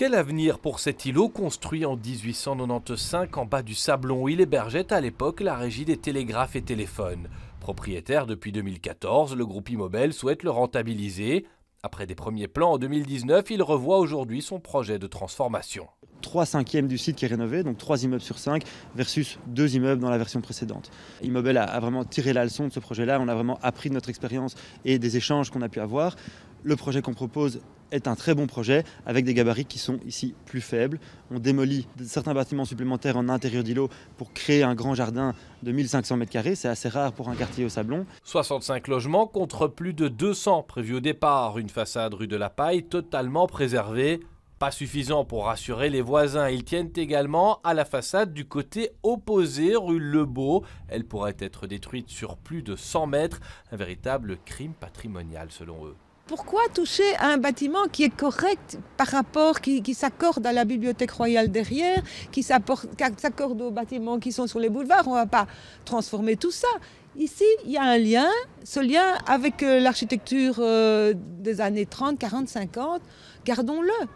Quel avenir pour cet îlot construit en 1895 en bas du Sablon où il hébergeait à l'époque la régie des télégraphes et téléphones Propriétaire depuis 2014, le groupe Immobel souhaite le rentabiliser. Après des premiers plans en 2019, il revoit aujourd'hui son projet de transformation. 3 cinquièmes du site qui est rénové, donc 3 immeubles sur 5 versus 2 immeubles dans la version précédente. Immobel a vraiment tiré la leçon de ce projet-là, on a vraiment appris de notre expérience et des échanges qu'on a pu avoir. Le projet qu'on propose est un très bon projet avec des gabarits qui sont ici plus faibles. On démolit certains bâtiments supplémentaires en intérieur d'îlot pour créer un grand jardin de 1500 m2. C'est assez rare pour un quartier au Sablon. 65 logements contre plus de 200 prévus au départ. Une façade rue de la Paille totalement préservée. Pas suffisant pour rassurer les voisins, ils tiennent également à la façade du côté opposé, rue Lebeau. Elle pourrait être détruite sur plus de 100 mètres, un véritable crime patrimonial selon eux pourquoi toucher à un bâtiment qui est correct par rapport, qui, s'accorde à la bibliothèque royale derrière, qui s'accorde aux bâtiments qui sont sur les boulevards On ne va pas transformer tout ça. Ici, il y a un lien, ce lien avec euh, l'architecture euh, des années 30, 40, 50, gardons-le.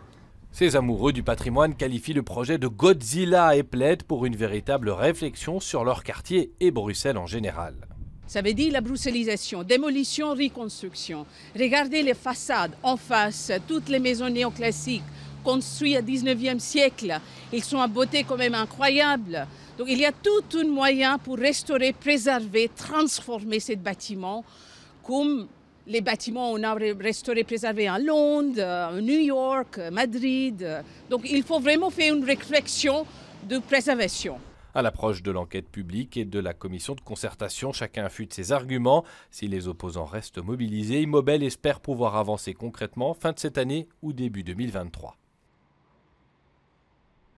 Ces amoureux du patrimoine qualifient le projet de Godzilla et plaident pour une véritable réflexion sur leur quartier et Bruxelles en général. Ça veut dire la bruxellisation, démolition, reconstruction. Regardez les façades en face, toutes les maisons néoclassiques construites au 19e siècle. Ils sont à beauté quand même incroyable. Donc il y a tout un moyen pour restaurer, préserver, transformer ces bâtiments comme les bâtiments on a restauré, préservé à Londres, à euh, New York, à Madrid. Donc il faut vraiment faire une réflexion de préservation. À l'approche de l'enquête publique et de la commission de concertation, chacun affûte ses arguments. Si les opposants restent mobilisés, Immobel espère pouvoir avancer concrètement fin de cette année ou début 2023.